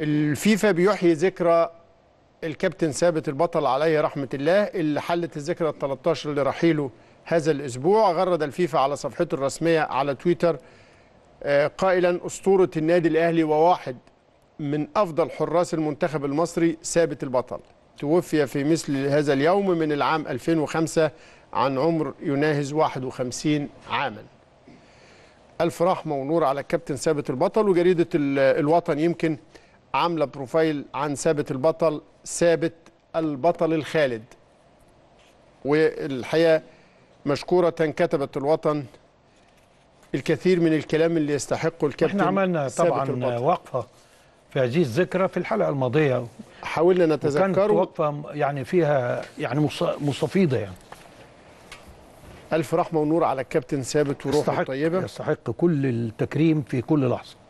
الفيفا بيحيي ذكرى الكابتن ثابت البطل عليه رحمه الله اللي حلت الذكرى ال 13 لرحيله هذا الاسبوع غرد الفيفا على صفحته الرسميه على تويتر آه، قائلا اسطوره النادي الاهلي وواحد من افضل حراس المنتخب المصري ثابت البطل توفي في مثل هذا اليوم من العام 2005 عن عمر يناهز 51 عاما الف رحمه ونور على الكابتن ثابت البطل وجريده الوطن يمكن عامله بروفايل عن ثابت البطل ثابت البطل الخالد والحقيقه مشكوره كتبت الوطن الكثير من الكلام اللي يستحقه الكابتن احنا عملنا طبعا وقفه في هذه الذكرى في الحلقه الماضيه حاولنا نتذكره كانت وقفه يعني فيها يعني مستفيضه يعني الف رحمه ونور على الكابتن ثابت وروحه الطيبه يستحق كل التكريم في كل لحظه